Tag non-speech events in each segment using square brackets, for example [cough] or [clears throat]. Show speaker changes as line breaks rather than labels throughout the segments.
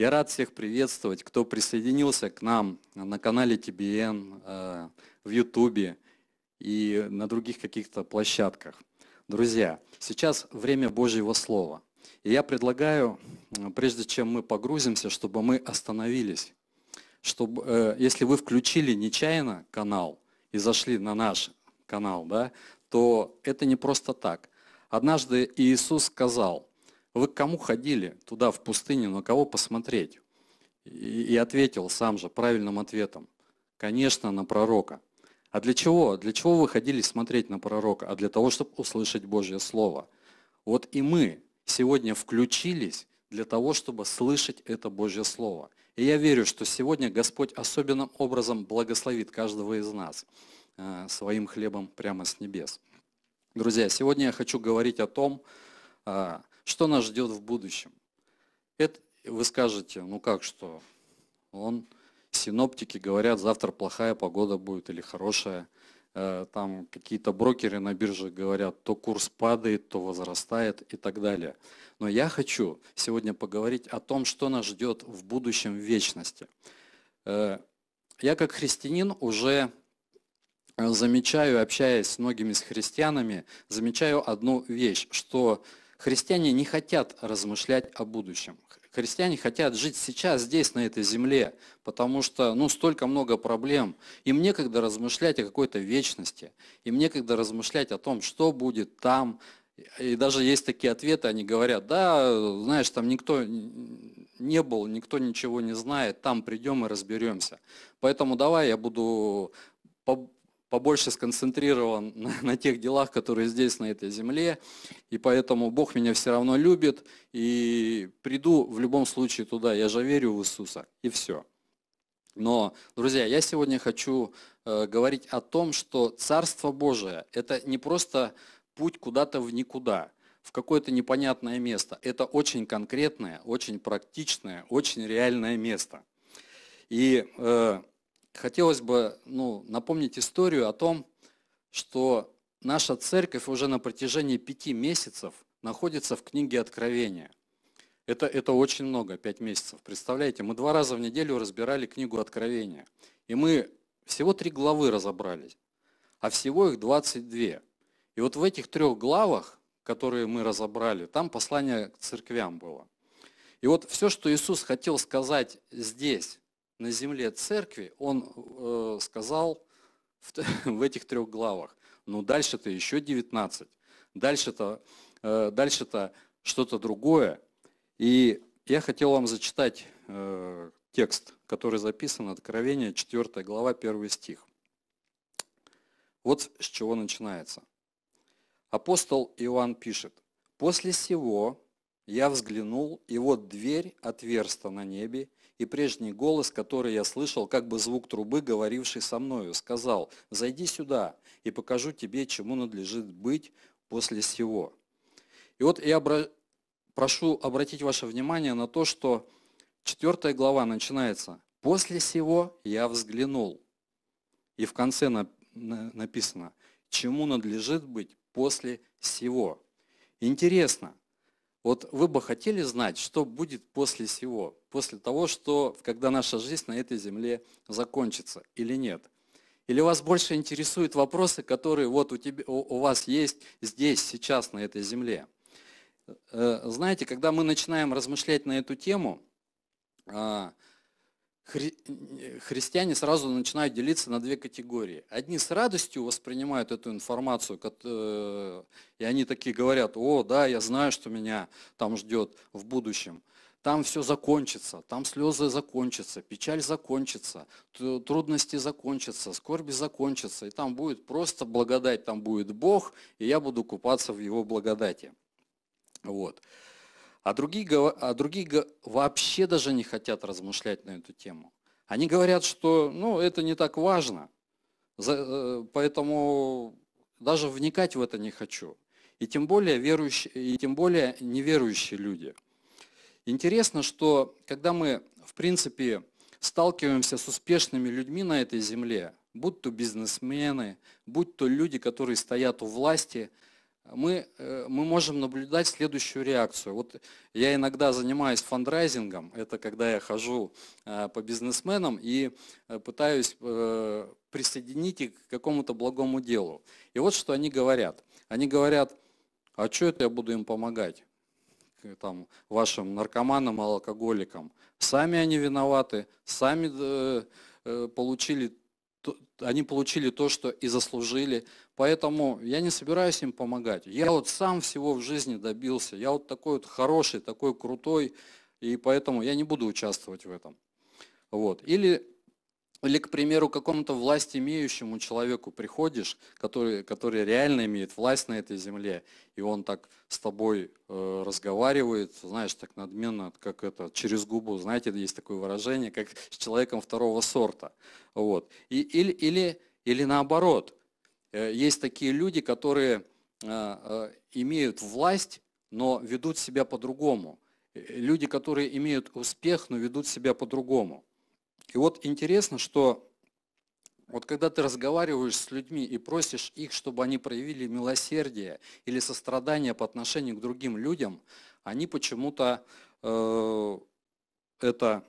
Я рад всех приветствовать, кто присоединился к нам на канале TBN, э, в YouTube и на других каких-то площадках. Друзья, сейчас время Божьего Слова. И я предлагаю, э, прежде чем мы погрузимся, чтобы мы остановились. Чтобы, э, если вы включили нечаянно канал и зашли на наш канал, да, то это не просто так. Однажды Иисус сказал – вы к кому ходили туда, в пустыню, на кого посмотреть? И, и ответил сам же правильным ответом. Конечно, на пророка. А для чего? Для чего вы ходили смотреть на пророка? А для того, чтобы услышать Божье Слово. Вот и мы сегодня включились для того, чтобы слышать это Божье Слово. И я верю, что сегодня Господь особенным образом благословит каждого из нас э, своим хлебом прямо с небес. Друзья, сегодня я хочу говорить о том, а, что нас ждет в будущем. Это, вы скажете, ну как что? Он, синоптики говорят, завтра плохая погода будет или хорошая. Э, там какие-то брокеры на бирже говорят, то курс падает, то возрастает и так далее. Но я хочу сегодня поговорить о том, что нас ждет в будущем в вечности. Э, я как христианин уже э, замечаю, общаясь с многими с христианами, замечаю одну вещь, что Христиане не хотят размышлять о будущем. Христиане хотят жить сейчас, здесь, на этой земле, потому что ну, столько много проблем. Им некогда размышлять о какой-то вечности. Им некогда размышлять о том, что будет там. И даже есть такие ответы, они говорят, да, знаешь, там никто не был, никто ничего не знает, там придем и разберемся. Поэтому давай я буду побольше сконцентрирован [laughs] на, на тех делах, которые здесь, на этой земле. И поэтому Бог меня все равно любит. И приду в любом случае туда. Я же верю в Иисуса. И все. Но, друзья, я сегодня хочу э, говорить о том, что Царство Божие – это не просто путь куда-то в никуда, в какое-то непонятное место. Это очень конкретное, очень практичное, очень реальное место. И э, хотелось бы ну, напомнить историю о том, что наша церковь уже на протяжении пяти месяцев находится в книге Откровения. Это, это очень много, пять месяцев. Представляете, мы два раза в неделю разбирали книгу Откровения. И мы всего три главы разобрались, а всего их 22. И вот в этих трех главах, которые мы разобрали, там послание к церквям было. И вот все, что Иисус хотел сказать здесь, на земле церкви, он э, сказал в, [laughs] в этих трех главах, ну дальше-то еще 19, дальше-то э, дальше что-то другое. И я хотел вам зачитать э, текст, который записан, Откровение, 4 глава, 1 стих. Вот с чего начинается. Апостол Иоанн пишет, «После сего я взглянул, и вот дверь отверста на небе, и прежний голос, который я слышал, как бы звук трубы, говоривший со мною, сказал, «Зайди сюда, и покажу тебе, чему надлежит быть после сего». И вот я обра... прошу обратить ваше внимание на то, что четвертая глава начинается «После сего я взглянул». И в конце на... На... написано «Чему надлежит быть после сего». Интересно, вот вы бы хотели знать, что будет после всего, после того, что, когда наша жизнь на этой земле закончится или нет? Или вас больше интересуют вопросы, которые вот у, тебя, у вас есть здесь, сейчас, на этой земле? Э, знаете, когда мы начинаем размышлять на эту тему, а, христиане сразу начинают делиться на две категории. Одни с радостью воспринимают эту информацию, э, и они такие говорят, о, да, я знаю, что меня там ждет в будущем. Там все закончится, там слезы закончатся, печаль закончится, трудности закончатся, скорби закончатся, и там будет просто благодать, там будет Бог, и я буду купаться в Его благодати. Вот. А другие, а другие вообще даже не хотят размышлять на эту тему. Они говорят, что ну, это не так важно, э, поэтому даже вникать в это не хочу. И тем более, верующие, и тем более неверующие люди. Интересно, что когда мы, в принципе, сталкиваемся с успешными людьми на этой земле, будь то бизнесмены, будь то люди, которые стоят у власти – мы, э, мы можем наблюдать следующую реакцию. Вот я иногда занимаюсь фандрайзингом, это когда я хожу э, по бизнесменам и э, пытаюсь присоединить их к какому-то благому делу. И вот что они говорят. Они говорят, а что это я буду им помогать? там, вашим наркоманам, алкоголикам. Сами они виноваты, сами получили, они получили то, что и заслужили. Поэтому я не собираюсь им помогать. Я вот сам всего в жизни добился. Я вот такой вот хороший, такой крутой, и поэтому я не буду участвовать в этом. Вот. Или, или к примеру, какому-то власть имеющему человеку приходишь, который, который реально имеет власть на этой земле, и он так с тобой э, разговаривает, знаешь, так надменно, как это, через губу, знаете, есть такое выражение, как с человеком второго сорта. Вот. И, или, или, или наоборот – Э, есть такие люди, которые а, а, имеют власть, но ведут себя по-другому. Э, люди, которые имеют успех, но ведут себя по-другому. И вот интересно, что вот когда ты разговариваешь с людьми и просишь их, чтобы они проявили милосердие или сострадание по отношению к другим людям, они почему-то э, это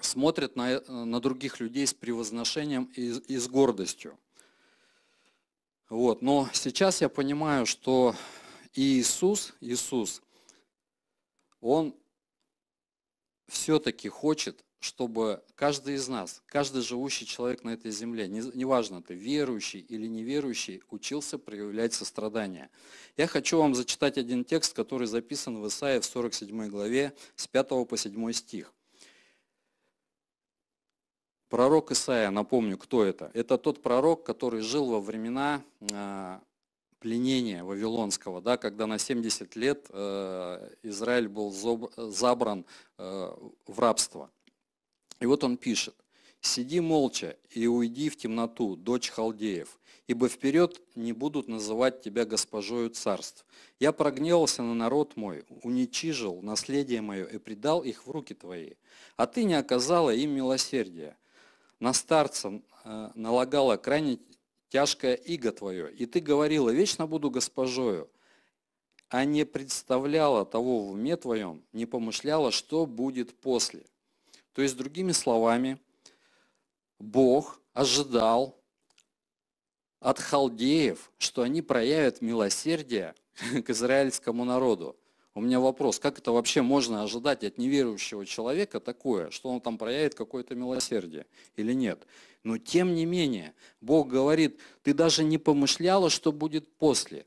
смотрят на, э, на других людей с превозношением и, и с гордостью. Вот. Но сейчас я понимаю, что Иисус, Иисус, Он все-таки хочет, чтобы каждый из нас, каждый живущий человек на этой земле, неважно, ты верующий или неверующий, учился проявлять сострадание. Я хочу вам зачитать один текст, который записан в Исаии в 47 главе с 5 по 7 стих. Пророк Исаия, напомню, кто это? Это тот пророк, который жил во времена а, пленения Вавилонского, да, когда на 70 лет э, Израиль был забран э, в рабство. И вот он пишет. «Сиди молча и уйди в темноту, дочь халдеев, ибо вперед не будут называть тебя госпожою царств. Я прогневался на народ мой, уничижил наследие мое и предал их в руки твои. А ты не оказала им милосердия, на старца э, налагала крайне тяжкое иго твое, и ты говорила, вечно буду госпожою, а не представляла того в уме твоем, не помышляла, что будет после. То есть, другими словами, Бог ожидал от халдеев, что они проявят милосердие [laughs] к израильскому народу. У меня вопрос, как это вообще можно ожидать от неверующего человека такое, что он там проявит какое-то милосердие или нет? Но тем не менее, Бог говорит, ты даже не помышляла, что будет после.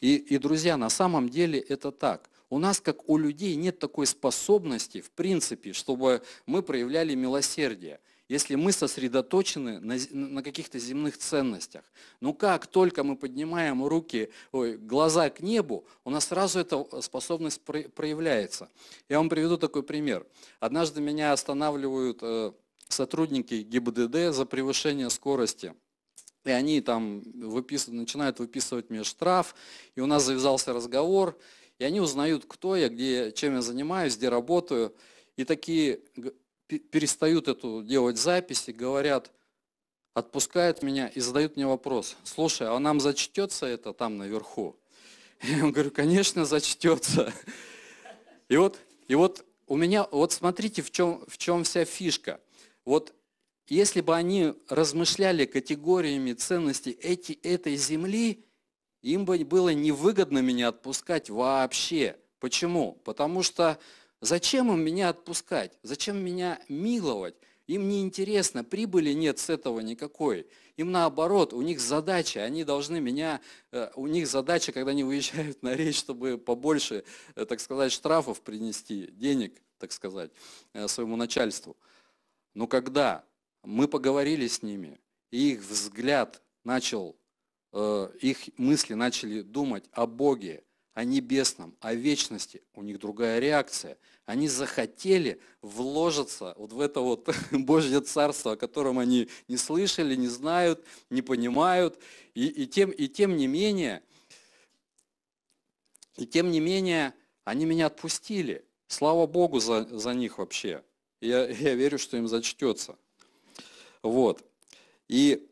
И, и друзья, на самом деле это так. У нас, как у людей, нет такой способности, в принципе, чтобы мы проявляли милосердие если мы сосредоточены на, на каких-то земных ценностях. Но ну как только мы поднимаем руки, ой, глаза к небу, у нас сразу эта э, способность проявляется. Я вам приведу такой пример. Однажды меня останавливают э, сотрудники ГИБДД за превышение скорости. И они там выпис... начинают выписывать мне штраф, и у нас завязался разговор, и они узнают, кто я, где, чем я занимаюсь, где работаю. И такие перестают эту делать запись и говорят, отпускают меня и задают мне вопрос, слушай, а нам зачтется это там наверху? [laughs] Я ему говорю, конечно, зачтется. И вот, и вот у меня, вот смотрите, в чем, в чем вся фишка. Вот если бы они размышляли категориями ценностей эти, этой земли, им бы было невыгодно меня отпускать вообще. Почему? Потому что Зачем им меня отпускать? Зачем меня миловать? Им не интересно, прибыли нет с этого никакой. Им наоборот, у них задача, они должны меня, э, у них задача, когда они выезжают на речь, чтобы побольше, э, так сказать, штрафов принести, денег, так сказать, э, своему начальству. Но когда мы поговорили с ними, и их взгляд начал, их мысли начали думать о Боге, о небесном, о вечности, у них другая реакция. Они захотели вложиться вот в это вот [laughs] Божье Царство, о котором они не слышали, не знают, не понимают. И, и, тем, и тем не менее, и тем не менее, они меня отпустили. Слава Богу за, за них вообще. Я, [laughs] я верю, что им зачтется. Вот. И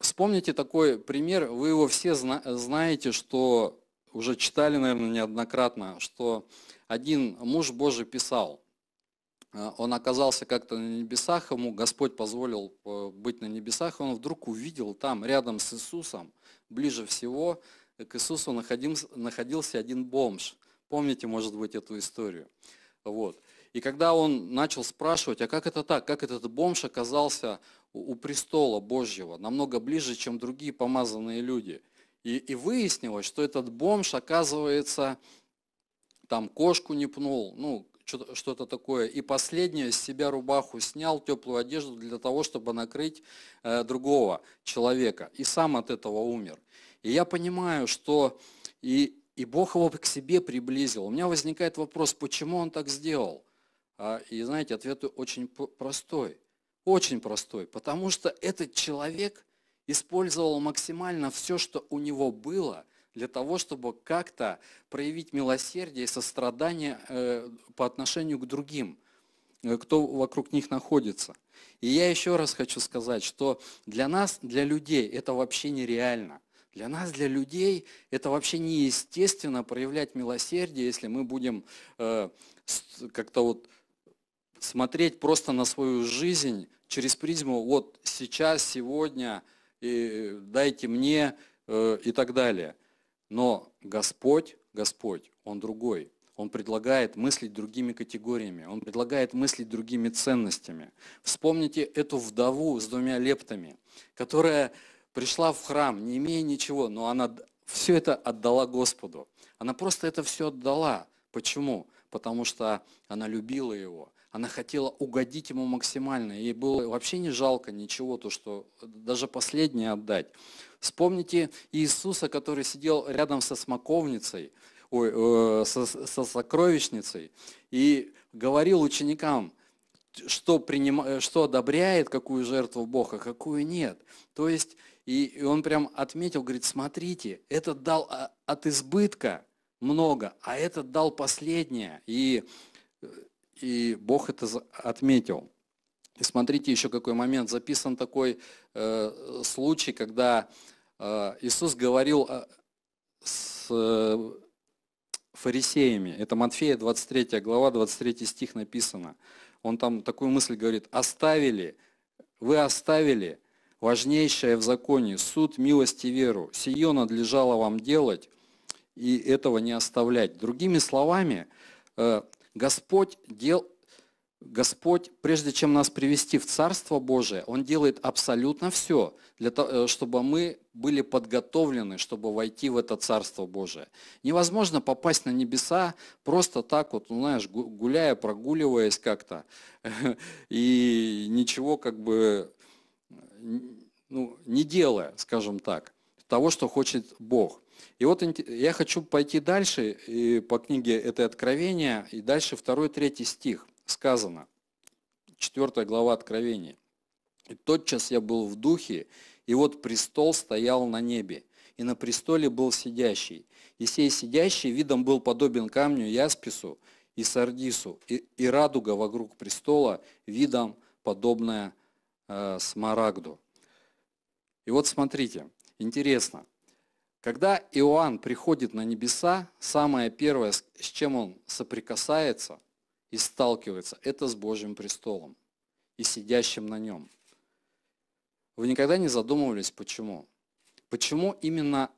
Вспомните такой пример, вы его все зна- знаете, что уже читали, наверное, неоднократно, что один муж Божий писал, э, он оказался как-то на небесах, ему Господь позволил э, быть на небесах, он вдруг увидел там, рядом с Иисусом, ближе всего э, к Иисусу находился один бомж. Помните, может быть, эту историю. Вот. И когда он начал спрашивать, а как это так, как этот бомж оказался у престола Божьего, намного ближе, чем другие помазанные люди – и, и выяснилось, что этот бомж, оказывается, там кошку не пнул, ну, что-то такое. И последнее, с себя рубаху снял, теплую одежду для того, чтобы накрыть э, другого человека. И сам от этого умер. И я понимаю, что и, и Бог его к себе приблизил. У меня возникает вопрос, почему он так сделал? А, и знаете, ответ очень простой. Очень простой. Потому что этот человек использовал максимально все, что у него было, для того, чтобы как-то проявить милосердие и сострадание э, по отношению к другим, э, кто вокруг них находится. И я еще раз хочу сказать, что для нас, для людей, это вообще нереально. Для нас, для людей, это вообще неестественно проявлять милосердие, если мы будем э, как-то вот смотреть просто на свою жизнь через призму вот сейчас, сегодня, и дайте мне э, и так далее. Но Господь, Господь, Он другой. Он предлагает мыслить другими категориями, он предлагает мыслить другими ценностями. Вспомните эту вдову с двумя лептами, которая пришла в храм, не имея ничего, но она все это отдала Господу. Она просто это все отдала. Почему? Потому что она любила его, она хотела угодить ему максимально. Ей было вообще не жалко ничего, то, что даже последнее отдать. Вспомните Иисуса, который сидел рядом со смоковницей, ой, э, со, со сокровищницей, и говорил ученикам, что, приним... что одобряет, какую жертву Бог, а какую нет. То есть, и, и он прям отметил, говорит, смотрите, этот дал а, от избытка много, а этот дал последнее. И э, и Бог это отметил. И смотрите, еще какой момент. Записан такой э, случай, когда э, Иисус говорил э, с э, фарисеями. Это Матфея 23 глава, 23 стих написано. Он там такую мысль говорит. «Оставили, вы оставили важнейшее в законе, суд, милость и веру. Сие надлежало вам делать и этого не оставлять». Другими словами, э, Господь, дел... Господь, прежде чем нас привести в Царство Божие, Он делает абсолютно все, для того, э, чтобы мы были подготовлены, чтобы войти в это Царство Божие. Невозможно попасть на небеса просто так вот, ну, знаешь, гуляя, прогуливаясь как-то, [laughs] и ничего как бы ну, не делая, скажем так, того, что хочет Бог. И вот я хочу пойти дальше и по книге «Это откровение», и дальше второй третий стих сказано, 4 глава Откровения. «И тотчас я был в духе, и вот престол стоял на небе, и на престоле был сидящий. И сей сидящий видом был подобен камню Яспису и Сардису, и, и радуга вокруг престола видом подобная э, Смарагду». И вот смотрите, интересно – когда Иоанн приходит на небеса, самое первое, с чем он соприкасается и сталкивается, это с Божьим престолом и сидящим на нем. Вы никогда не задумывались, почему? Почему именно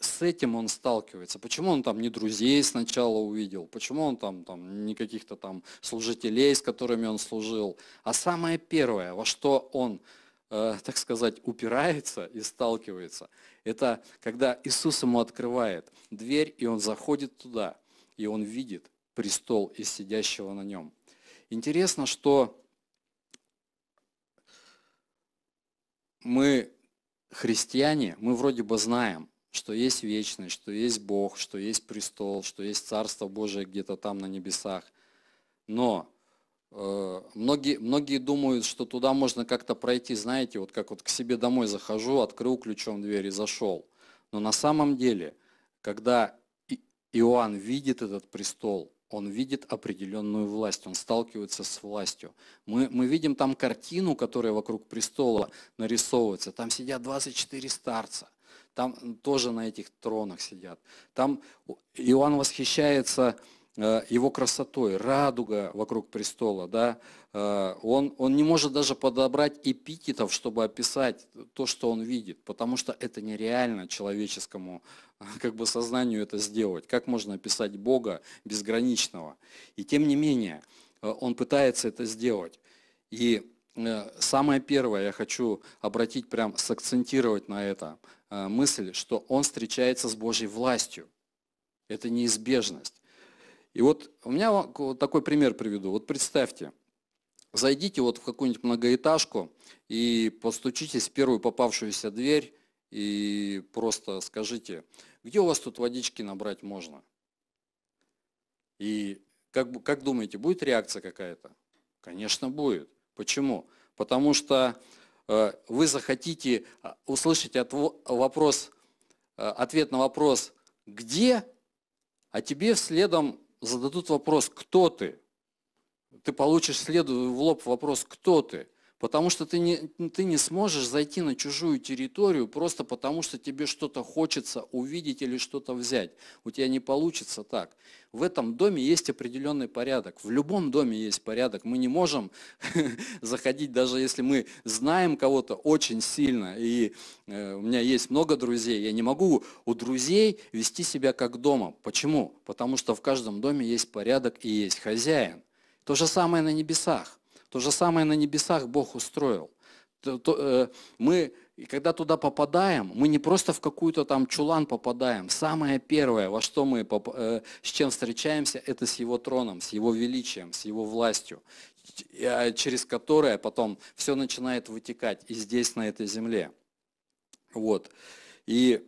с этим он сталкивается? Почему он там не друзей сначала увидел? Почему он там, там не каких-то там служителей, с которыми он служил? А самое первое, во что он, э, так сказать, упирается и сталкивается, это когда Иисус ему открывает дверь, и он заходит туда, и он видит престол и сидящего на нем. Интересно, что мы, христиане, мы вроде бы знаем, что есть вечность, что есть Бог, что есть престол, что есть Царство Божие где-то там на небесах. Но э, Многие, многие думают, что туда можно как-то пройти, знаете, вот как вот к себе домой захожу, открыл ключом дверь и зашел. Но на самом деле, когда Иоанн видит этот престол, он видит определенную власть, он сталкивается с властью. Мы, мы видим там картину, которая вокруг престола нарисовывается. Там сидят 24 старца, там тоже на этих тронах сидят. Там Иоанн восхищается Э, его красотой, радуга вокруг престола, да, э, он, он не может даже подобрать эпитетов, чтобы описать то, что он видит, потому что это нереально человеческому э, [laughs] как бы сознанию это сделать. Как можно описать Бога безграничного? И тем не менее, он пытается это сделать. И самое первое, я хочу обратить прям, сакцентировать на это мысль, что он встречается с Божьей властью. Это неизбежность. И вот у меня вот такой пример приведу. Вот представьте, зайдите вот в какую-нибудь многоэтажку и постучитесь в первую попавшуюся дверь и просто скажите, где у вас тут водички набрать можно? И как, как думаете, будет реакция какая-то? Конечно, будет. Почему? Потому что э, вы захотите а, услышать от, вопрос, э, ответ на вопрос «где?», а тебе следом зададут вопрос «Кто ты?», ты получишь следу в лоб вопрос «Кто ты?». Потому что ты не, ты не сможешь зайти на чужую территорию просто потому, что тебе что-то хочется увидеть или что-то взять. У тебя не получится так. В этом доме есть определенный порядок. В любом доме есть порядок. Мы не можем [laughs] заходить, даже если мы знаем кого-то очень сильно. И э, у меня есть много друзей. Я не могу у друзей вести себя как дома. Почему? Потому что в каждом доме есть порядок и есть хозяин. То же самое на небесах. То же самое на небесах Бог устроил. Э, мы, когда туда попадаем, мы не просто в какую-то там чулан попадаем. Самое первое, во что мы, э, с чем встречаемся, это с Его троном, с Его величием, с Его властью, э, через которое потом все начинает вытекать и здесь, на этой земле. Вот. И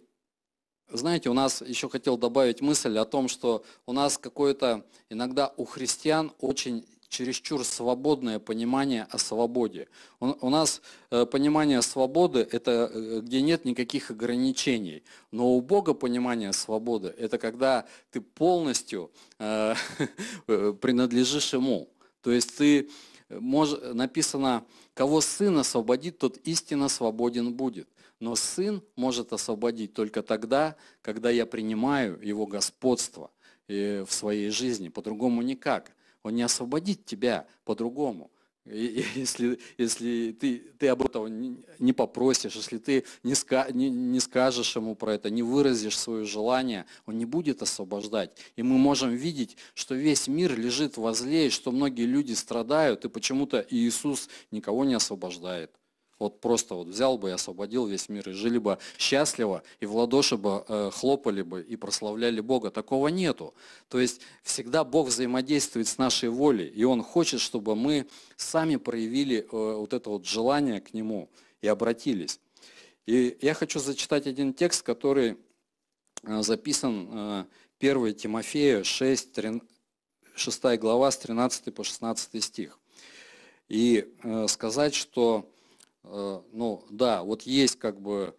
знаете, у нас еще хотел добавить мысль о том, что у нас какое-то иногда у христиан очень чересчур свободное понимание о свободе. У, нас э, понимание свободы – это э, где нет никаких ограничений. Но у Бога понимание свободы – это когда ты полностью э, [laughs] э, принадлежишь Ему. То есть ты мож, написано, кого Сын освободит, тот истинно свободен будет. Но Сын может освободить только тогда, когда я принимаю Его господство в своей жизни, по-другому никак. Он не освободит тебя по-другому. [laughs] Если, если ты, ты об этом не попросишь, если ты не, ска, не, не скажешь ему про это, не выразишь свое желание, он не будет освобождать. И мы можем видеть, что весь мир лежит возле, и что многие люди страдают, и почему-то Иисус никого не освобождает. Вот просто вот взял бы и освободил весь мир, и жили бы счастливо, и в ладоши бы э, хлопали бы, и прославляли Бога. Такого нету. То есть всегда Бог взаимодействует с нашей волей, и Он хочет, чтобы мы сами проявили э, вот это вот желание к Нему и обратились. И я хочу зачитать один текст, который э, записан э, 1 Тимофея 6, 3, 6 глава с 13 по 16 стих. И э, сказать, что Э, ну да, вот есть как бы,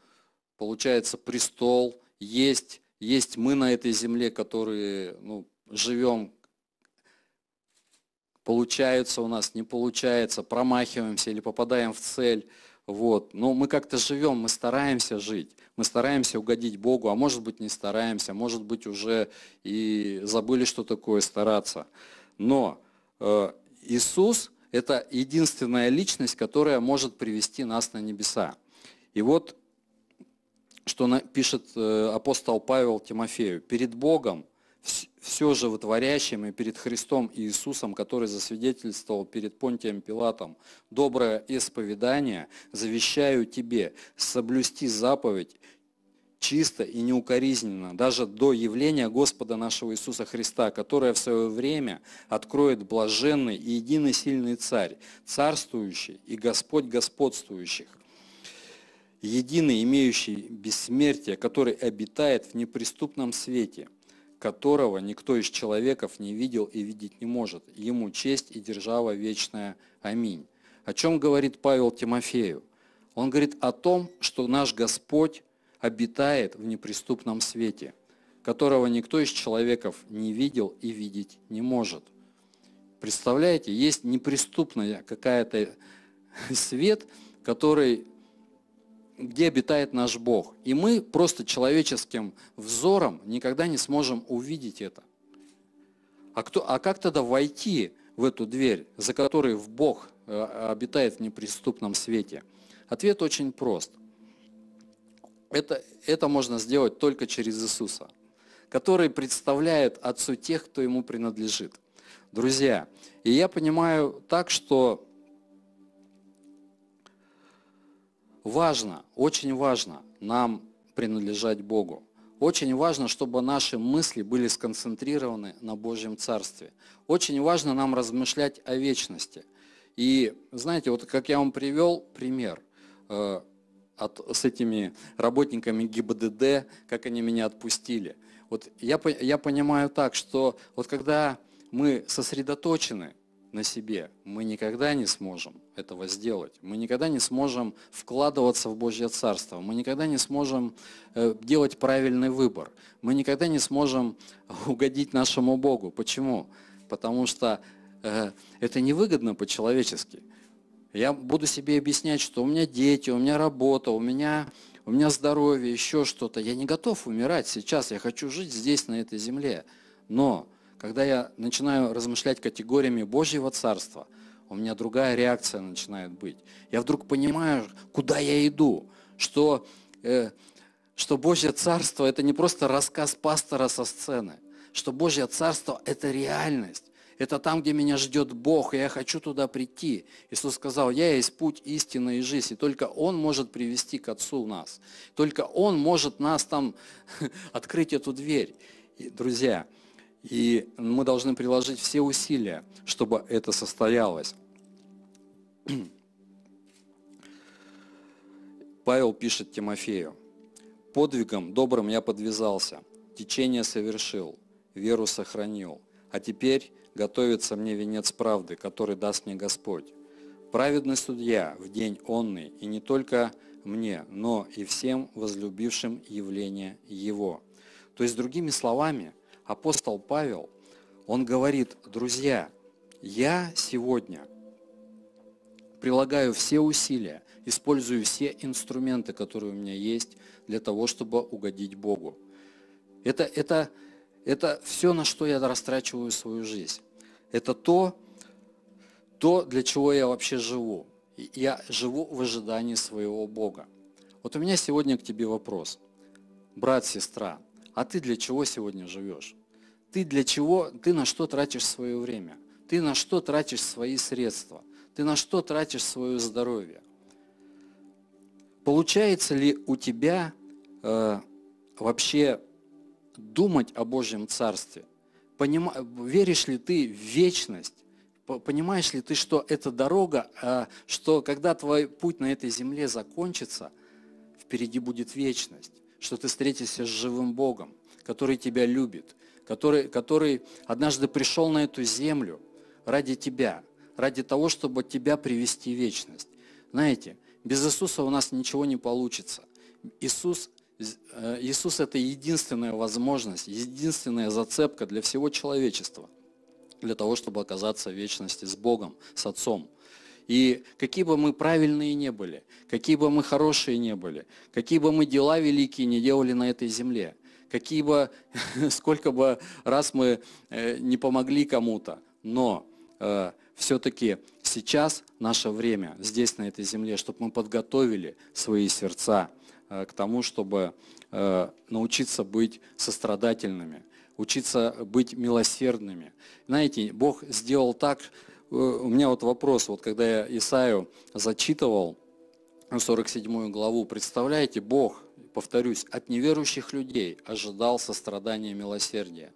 получается, престол, есть, есть мы на этой земле, которые ну, живем, получается у нас, не получается, промахиваемся или попадаем в цель. Вот. Но мы как-то живем, мы стараемся жить, мы стараемся угодить Богу, а может быть не стараемся, может быть уже и забыли, что такое стараться. Но э, Иисус это единственная личность, которая может привести нас на небеса. И вот что пишет э, апостол Павел Тимофею. «Перед Богом, все же животворящим и перед Христом и Иисусом, который засвидетельствовал перед Понтием Пилатом, доброе исповедание, завещаю тебе соблюсти заповедь чисто и неукоризненно, даже до явления Господа нашего Иисуса Христа, которое в свое время откроет блаженный и единый сильный Царь, царствующий и Господь господствующих, единый, имеющий бессмертие, который обитает в неприступном свете, которого никто из человеков не видел и видеть не может. Ему честь и держава вечная. Аминь. О чем говорит Павел Тимофею? Он говорит о том, что наш Господь обитает в неприступном свете, которого никто из человеков не видел и видеть не может. Представляете, есть неприступная какая-то [laughs] свет, который, где обитает наш Бог. И мы просто человеческим взором никогда не сможем увидеть это. А, кто, а как тогда войти в эту дверь, за которой в Бог э, обитает в неприступном свете? Ответ очень прост – это, это можно сделать только через Иисуса, который представляет Отцу тех, кто Ему принадлежит. Друзья, и я понимаю так, что важно, очень важно нам принадлежать Богу. Очень важно, чтобы наши мысли были сконцентрированы на Божьем Царстве. Очень важно нам размышлять о вечности. И знаете, вот как я вам привел пример, э, от, с этими работниками ГИБДД, как они меня отпустили. Вот я, я понимаю так, что вот когда мы сосредоточены на себе, мы никогда не сможем этого сделать. Мы никогда не сможем вкладываться в Божье Царство. Мы никогда не сможем э, делать правильный выбор. Мы никогда не сможем [laughs] угодить нашему Богу. Почему? Потому что э, это невыгодно по-человечески. Я буду себе объяснять, что у меня дети, у меня работа, у меня, у меня здоровье, еще что-то. Я не готов умирать сейчас, я хочу жить здесь, на этой земле. Но когда я начинаю размышлять категориями Божьего Царства, у меня другая реакция начинает быть. Я вдруг понимаю, куда я иду, что, э, что Божье Царство – это не просто рассказ пастора со сцены, что Божье Царство – это реальность, это там, где меня ждет Бог, и я хочу туда прийти. Иисус сказал, я есть путь, истины и жизни. только Он может привести к Отцу нас. Только Он может нас там [laughs] открыть эту дверь. И, друзья, и мы должны приложить все усилия, чтобы это состоялось. [clears throat] Павел пишет Тимофею, «Подвигом добрым я подвязался, течение совершил, веру сохранил, а теперь готовится мне венец правды, который даст мне Господь. Праведный судья в день онный, и не только мне, но и всем возлюбившим явление Его». То есть, другими словами, апостол Павел, он говорит, друзья, я сегодня прилагаю все усилия, использую все инструменты, которые у меня есть, для того, чтобы угодить Богу. Это, это это все, на что я растрачиваю свою жизнь. Это то, то для чего я вообще живу. Я живу в ожидании своего Бога. Вот у меня сегодня к тебе вопрос. Брат, сестра, а ты для чего сегодня живешь? Ты для чего, ты на что тратишь свое время? Ты на что тратишь свои средства? Ты на что тратишь свое здоровье? Получается ли у тебя э, вообще думать о Божьем Царстве. Поним... Веришь ли ты в вечность? Понимаешь ли ты, что эта дорога, а, что когда твой путь на этой земле закончится, впереди будет вечность, что ты встретишься с живым Богом, который тебя любит, который, который однажды пришел на эту землю ради тебя, ради того, чтобы тебя привести в вечность. Знаете, без Иисуса у нас ничего не получится. Иисус Э, Иисус – это единственная возможность, единственная зацепка для всего человечества, для того, чтобы оказаться в вечности с Богом, с Отцом. И какие бы мы правильные не были, какие бы мы хорошие не были, какие бы мы дела великие не делали на этой земле, какие бы, [laughs] сколько бы раз мы э, не помогли кому-то, но э, все-таки сейчас наше время здесь, на этой земле, чтобы мы подготовили свои сердца – Э, к тому, чтобы э, научиться быть сострадательными, учиться быть милосердными. Знаете, Бог сделал так, э, у меня вот вопрос, вот когда я Исаию зачитывал, 47 ну, главу, представляете, Бог, повторюсь, от неверующих людей ожидал сострадания и милосердия.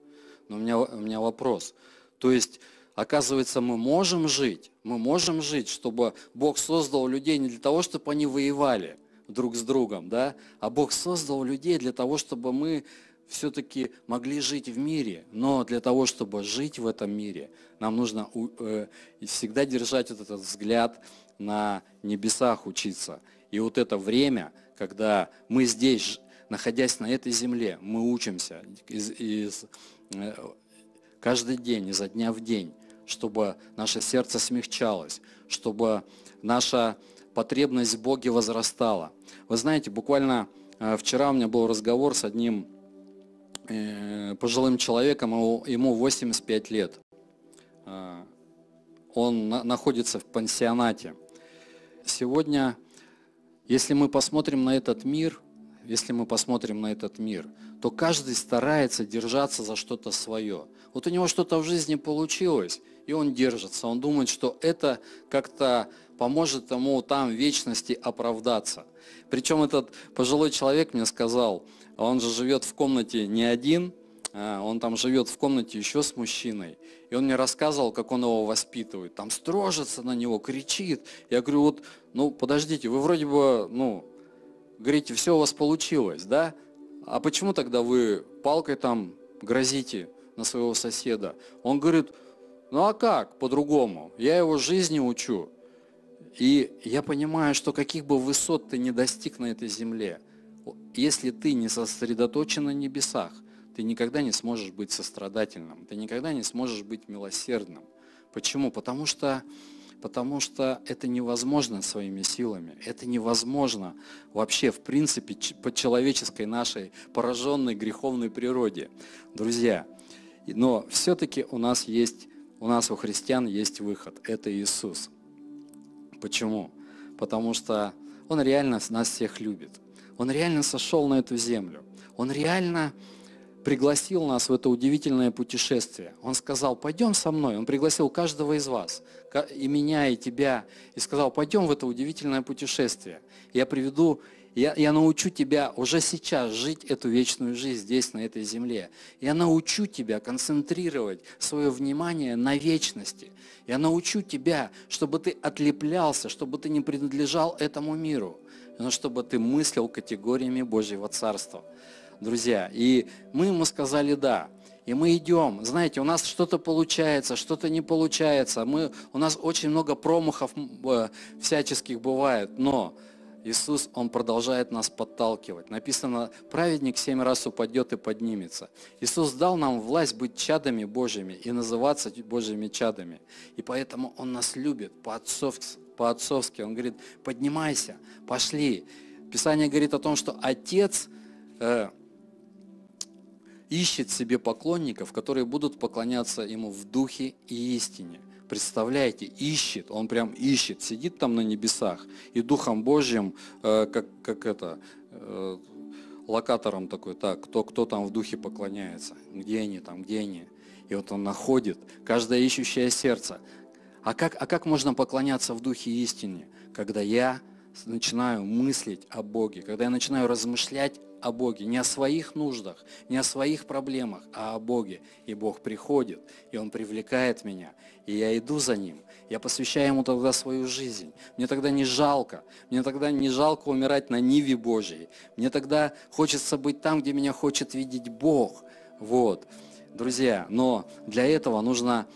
Но у меня, у меня вопрос. То есть, оказывается, мы можем жить, мы можем жить, чтобы Бог создал людей не для того, чтобы они воевали, друг с другом, да? А Бог создал людей для того, чтобы мы все-таки могли жить в мире, но для того, чтобы жить в этом мире, нам нужно э, всегда держать этот взгляд на небесах учиться. И вот это время, когда мы здесь, находясь на этой земле, мы учимся из, из, э, каждый день, изо дня в день, чтобы наше сердце смягчалось, чтобы наша потребность в Боге возрастала. Вы знаете, буквально э, вчера у меня был разговор с одним э, пожилым человеком, ему 85 лет. Э, он находится в пансионате. Сегодня, если мы посмотрим на этот мир, если мы посмотрим на этот мир, то каждый старается держаться за что-то свое. Вот у него что-то в жизни получилось, и он держится. Он думает, что это как-то поможет тому там в вечности оправдаться. Причем этот пожилой человек мне сказал, он же живет в комнате не один, а, он там живет в комнате еще с мужчиной. И он мне рассказывал, как он его воспитывает. Там строжится на него, кричит. Я говорю, вот, ну, подождите, вы вроде бы, ну, говорите, все у вас получилось, да? А почему тогда вы палкой там грозите на своего соседа? Он говорит, ну а как по-другому? Я его жизни учу. И я понимаю, что каких бы высот ты не достиг на этой земле, если ты не сосредоточен на небесах, ты никогда не сможешь быть сострадательным, ты никогда не сможешь быть милосердным. Почему? Потому что, потому что это невозможно своими силами, это невозможно вообще, в принципе, по человеческой нашей пораженной греховной природе. Друзья, но все-таки у нас есть, у нас у христиан есть выход, это Иисус. Почему? Потому что Он реально нас всех любит. Он реально сошел на эту землю. Он реально пригласил нас в это удивительное путешествие. Он сказал, пойдем со мной. Он пригласил каждого из вас, и меня, и тебя, и сказал, пойдем в это удивительное путешествие. Я приведу я, я научу тебя уже сейчас жить эту вечную жизнь здесь, на этой земле. Я научу тебя концентрировать свое внимание на вечности. Я научу тебя, чтобы ты отлеплялся, чтобы ты не принадлежал этому миру, но чтобы ты мыслил категориями Божьего Царства. Друзья, и мы ему сказали «да». И мы идем, знаете, у нас что-то получается, что-то не получается. Мы, у нас очень много промахов э, всяческих бывает, но Иисус, Он продолжает нас подталкивать. Написано, праведник семь раз упадет и поднимется. Иисус дал нам власть быть чадами Божьими и называться Божьими чадами. И поэтому Он нас любит по-отцовски. Он говорит, поднимайся, пошли. Писание говорит о том, что Отец э, ищет себе поклонников, которые будут поклоняться Ему в духе и истине. Представляете, ищет, он прям ищет, сидит там на небесах и Духом Божьим, э, как, как это, э, локатором такой, так, кто, кто там в духе поклоняется, где они там, где они. И вот он находит каждое ищущее сердце. А как, а как можно поклоняться в духе истине, когда я начинаю мыслить о Боге, когда я начинаю размышлять о Боге, не о своих нуждах, не о своих проблемах, а о Боге. И Бог приходит, и Он привлекает меня, и я иду за Ним. Я посвящаю Ему тогда свою жизнь. Мне тогда не жалко. Мне тогда не жалко умирать на Ниве Божьей. Мне тогда хочется быть там, где меня хочет видеть Бог. Вот. Друзья, но для этого нужно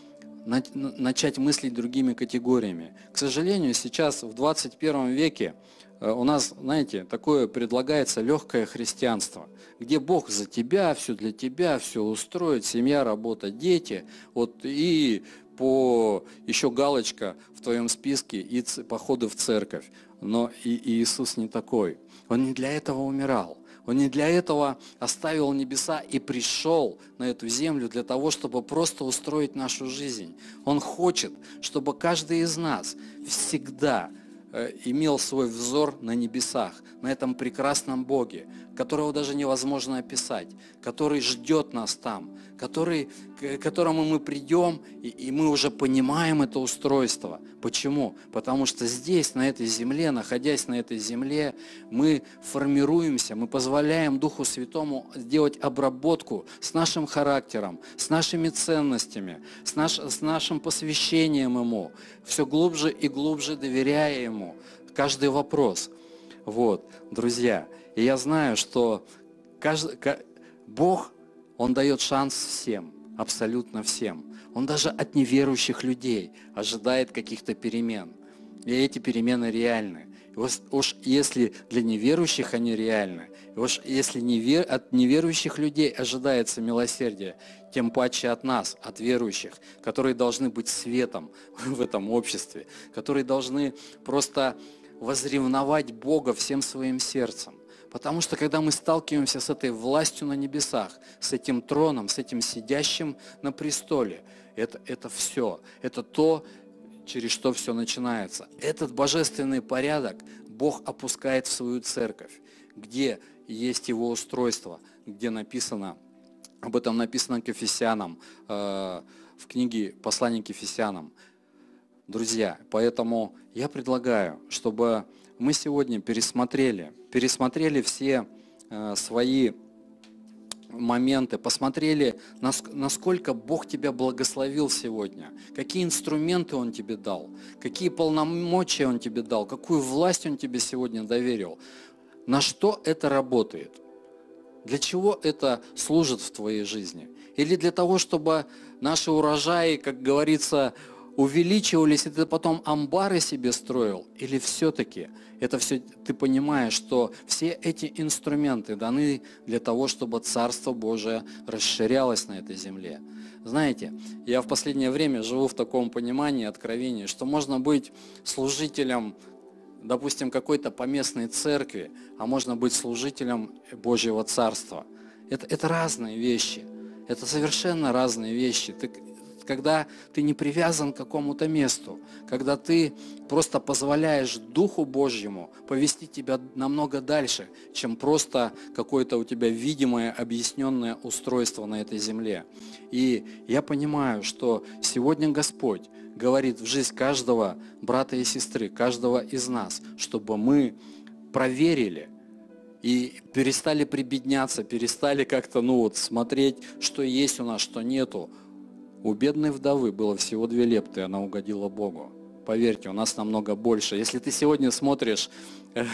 начать мыслить другими категориями. К сожалению, сейчас в 21 веке э, у нас, знаете, такое предлагается легкое христианство, где Бог за тебя, все для тебя, все устроит, семья, работа, дети, вот и по еще галочка в твоем списке и походы в церковь. Но и Иисус не такой. Он не для этого умирал. Он не для этого оставил небеса и пришел на эту землю для того, чтобы просто устроить нашу жизнь. Он хочет, чтобы каждый из нас всегда э, имел свой взор на небесах, на этом прекрасном Боге, которого даже невозможно описать, который ждет нас там, который, к которому мы придем, и, и мы уже понимаем это устройство. Почему? Потому что здесь, на этой земле, находясь на этой земле, мы формируемся, мы позволяем Духу Святому сделать обработку с нашим характером, с нашими ценностями, с, наш, с нашим посвящением Ему, все глубже и глубже доверяя Ему каждый вопрос. Вот, друзья, и я знаю, что каждый, Бог он дает шанс всем, абсолютно всем. Он даже от неверующих людей ожидает каких-то перемен. И эти перемены реальны. И уж если для неверующих они реальны, и уж если невер... от неверующих людей ожидается милосердие, тем паче от нас, от верующих, которые должны быть светом [laughs] в этом обществе, которые должны просто возревновать Бога всем своим сердцем. Потому что когда мы сталкиваемся с этой властью на небесах, с этим троном, с этим сидящим на престоле, это, это все. Это то, через что все начинается. Этот божественный порядок Бог опускает в свою церковь, где есть его устройство, где написано, об этом написано к Ефесянам, э, в книге «Послание к Ефесянам». Друзья, поэтому я предлагаю, чтобы мы сегодня пересмотрели, пересмотрели все э, свои моменты, посмотрели, насколько Бог тебя благословил сегодня, какие инструменты Он тебе дал, какие полномочия Он тебе дал, какую власть Он тебе сегодня доверил, на что это работает, для чего это служит в твоей жизни. Или для того, чтобы наши урожаи, как говорится, увеличивались, и ты потом амбары себе строил, или все-таки это все, ты понимаешь, что все эти инструменты даны для того, чтобы Царство Божие расширялось на этой земле. Знаете, я в последнее время живу в таком понимании, откровении, что можно быть служителем, допустим, какой-то поместной церкви, а можно быть служителем Божьего Царства. Это, это разные вещи. Это совершенно разные вещи. Ты, когда ты не привязан к какому-то месту, когда ты просто позволяешь Духу Божьему повести тебя намного дальше, чем просто какое-то у тебя видимое, объясненное устройство на этой земле. И я понимаю, что сегодня Господь говорит в жизнь каждого брата и сестры, каждого из нас, чтобы мы проверили, и перестали прибедняться, перестали как-то, ну вот, смотреть, что есть у нас, что нету, у бедной вдовы было всего две лепты, она угодила Богу. Поверьте, у нас намного больше. Если ты сегодня смотришь э,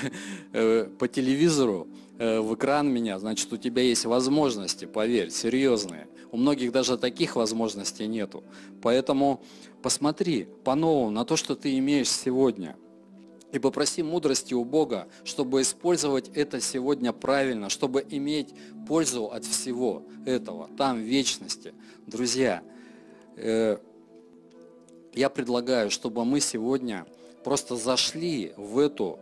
э, по телевизору, э, в экран меня, значит, у тебя есть возможности, поверь, серьезные. У многих даже таких возможностей нету. Поэтому посмотри по-новому на то, что ты имеешь сегодня. И попроси мудрости у Бога, чтобы использовать это сегодня правильно, чтобы иметь пользу от всего этого, там, в вечности. Друзья, Э, я предлагаю, чтобы мы сегодня просто зашли в эту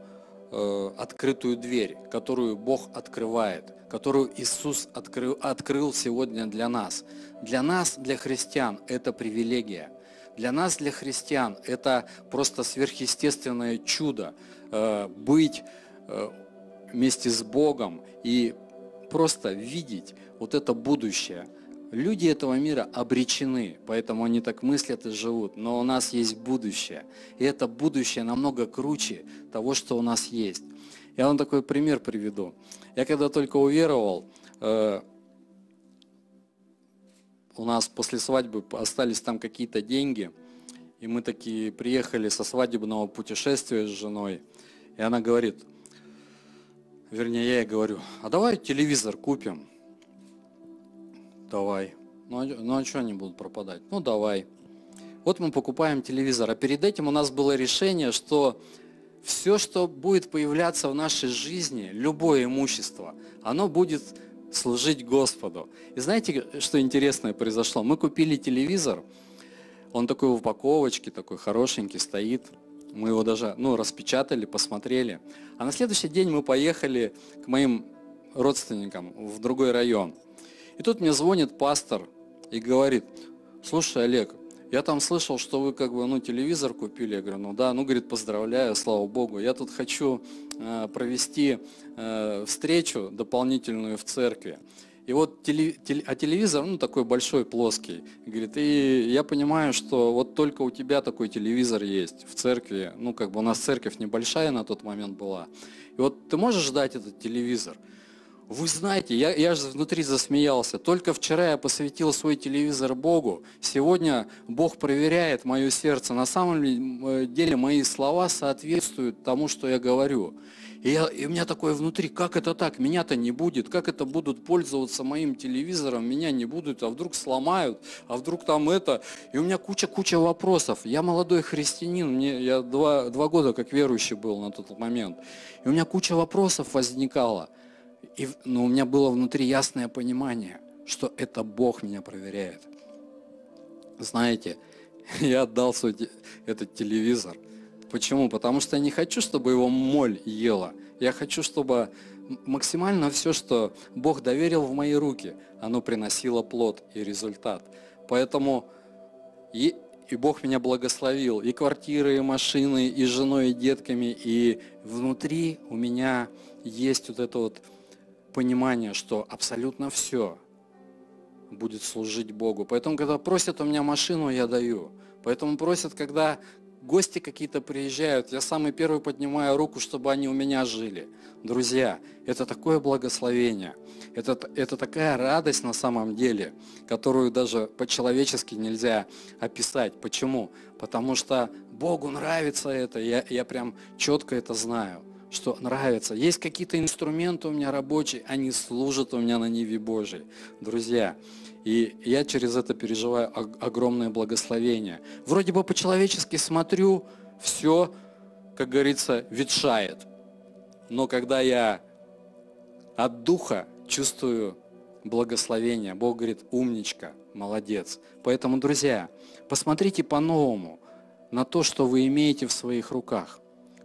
э, открытую дверь, которую Бог открывает, которую Иисус открыл, открыл сегодня для нас. Для нас, для христиан, это привилегия. Для нас, для христиан, это просто сверхъестественное чудо э, быть вместе с Богом и просто видеть вот это будущее – Люди этого мира обречены, поэтому они так мыслят и живут. Но у нас есть будущее. И это будущее намного круче того, что у нас есть. Я вам такой пример приведу. Я когда только уверовал, э, у нас после свадьбы остались там какие-то деньги, и мы такие приехали со свадебного путешествия с женой, и она говорит, вернее, я ей говорю, а давай телевизор купим давай. Ну, а, ну а что они будут пропадать? Ну давай. Вот мы покупаем телевизор. А перед этим у нас было решение, что все, что будет появляться в нашей жизни, любое имущество, оно будет служить Господу. И знаете, что интересное произошло? Мы купили телевизор, он такой в упаковочке, такой хорошенький стоит. Мы его даже, ну, распечатали, посмотрели. А на следующий день мы поехали к моим родственникам в другой район – и тут мне звонит пастор и говорит, слушай, Олег, я там слышал, что вы как бы, ну, телевизор купили. Я говорю, ну да, ну, говорит, поздравляю, слава богу. Я тут хочу э, провести э, встречу дополнительную в церкви. И вот теле, теле, а телевизор, ну, такой большой, плоский. Говорит, и я понимаю, что вот только у тебя такой телевизор есть в церкви. Ну, как бы у нас церковь небольшая на тот момент была. И вот ты можешь дать этот телевизор? Вы знаете, я, я же внутри засмеялся. Только вчера я посвятил свой телевизор Богу. Сегодня Бог проверяет мое сердце. На самом э, деле мои слова соответствуют тому, что я говорю. И, я, и у меня такое внутри, как это так, меня-то не будет, как это будут пользоваться моим телевизором, меня не будут, а вдруг сломают, а вдруг там это. И у меня куча-куча вопросов. Я молодой христианин, мне, я два, два года как верующий был на тот момент. И у меня куча вопросов возникало. И, но у меня было внутри ясное понимание, что это Бог меня проверяет. Знаете, [laughs] я отдал свой этот телевизор. Почему? Потому что я не хочу, чтобы его моль ела. Я хочу, чтобы максимально все, что Бог доверил в мои руки, оно приносило плод и результат. Поэтому и, и Бог меня благословил и квартиры, и машины, и женой, и детками, и внутри у меня есть вот это вот понимание, что абсолютно все будет служить Богу. Поэтому, когда просят у меня машину, я даю. Поэтому просят, когда гости какие-то приезжают, я самый первый поднимаю руку, чтобы они у меня жили. Друзья, это такое благословение, это, это такая радость на самом деле, которую даже по-человечески нельзя описать. Почему? Потому что Богу нравится это, я, я прям четко это знаю что нравится. Есть какие-то инструменты у меня рабочие, они служат у меня на Ниве Божьей. Друзья, и я через это переживаю огромное благословение. Вроде бы по-человечески смотрю, все, как говорится, ветшает. Но когда я от Духа чувствую благословение, Бог говорит, умничка, молодец. Поэтому, друзья, посмотрите по-новому на то, что вы имеете в своих руках.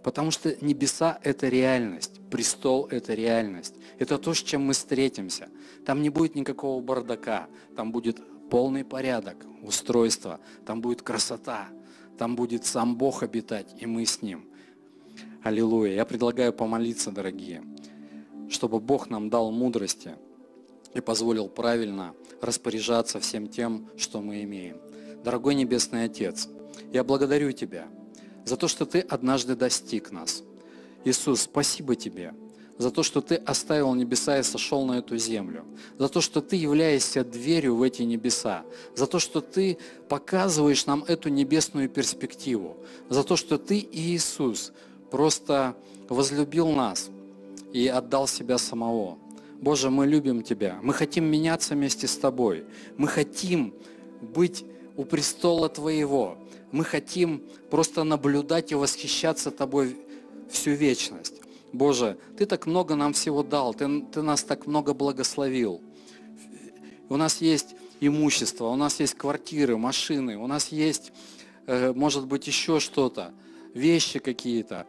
Потому что небеса – это реальность, престол – это реальность. Это то, с чем мы встретимся. Там не будет никакого бардака, там будет полный порядок, устройство, там будет красота, там будет сам Бог обитать, и мы с Ним. Аллилуйя. Я предлагаю помолиться, дорогие, чтобы Бог нам дал мудрости и позволил правильно распоряжаться всем тем, что мы имеем. Дорогой Небесный Отец, я благодарю Тебя – за то, что Ты однажды достиг нас. Иисус, спасибо Тебе за то, что Ты оставил небеса и сошел на эту землю, за то, что Ты являешься дверью в эти небеса, за то, что Ты показываешь нам эту небесную перспективу, за то, что Ты и Иисус просто возлюбил нас и отдал себя самого. Боже, мы любим Тебя, мы хотим меняться вместе с Тобой, мы хотим быть у престола Твоего, мы хотим просто наблюдать и восхищаться Тобой всю вечность. Боже, Ты так много нам всего дал, Ты, ты нас так много благословил. У нас есть имущество, у нас есть квартиры, машины, у нас есть, э, может быть, еще что-то, вещи какие-то.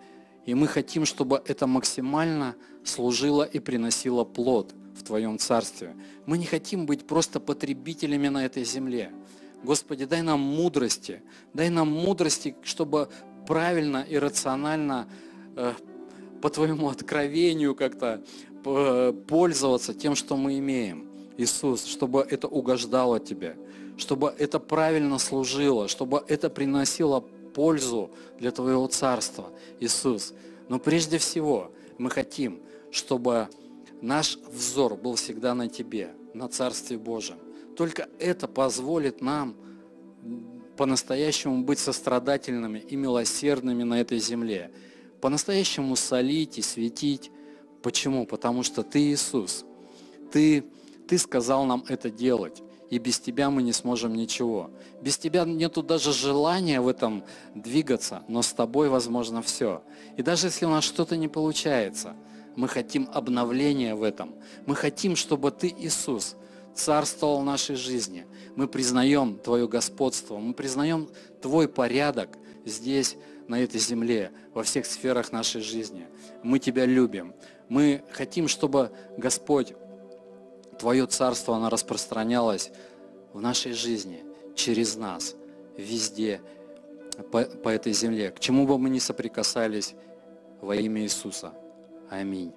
И мы хотим, чтобы это максимально служило и приносило плод в Твоем Царстве. Мы не хотим быть просто потребителями на этой земле. Господи, дай нам мудрости, дай нам мудрости, чтобы правильно и рационально э, по Твоему откровению как-то э, пользоваться тем, что мы имеем. Иисус, чтобы это угождало Тебе, чтобы это правильно служило, чтобы это приносило пользу для Твоего Царства, Иисус. Но прежде всего мы хотим, чтобы наш взор был всегда на Тебе, на Царстве Божьем. Только это позволит нам по-настоящему быть сострадательными и милосердными на этой земле. По-настоящему солить и светить. Почему? Потому что ты Иисус. Ты, ты сказал нам это делать. И без тебя мы не сможем ничего. Без тебя нету даже желания в этом двигаться, но с тобой возможно все. И даже если у нас что-то не получается, мы хотим обновления в этом. Мы хотим, чтобы ты, Иисус, царствовал в нашей жизни. Мы признаем Твое господство, мы признаем Твой порядок здесь, на этой земле, во всех сферах нашей жизни. Мы Тебя любим. Мы хотим, чтобы, Господь, Твое царство, оно распространялось в нашей жизни, через нас, везде, по, по этой земле, к чему бы мы ни соприкасались во имя Иисуса. Аминь.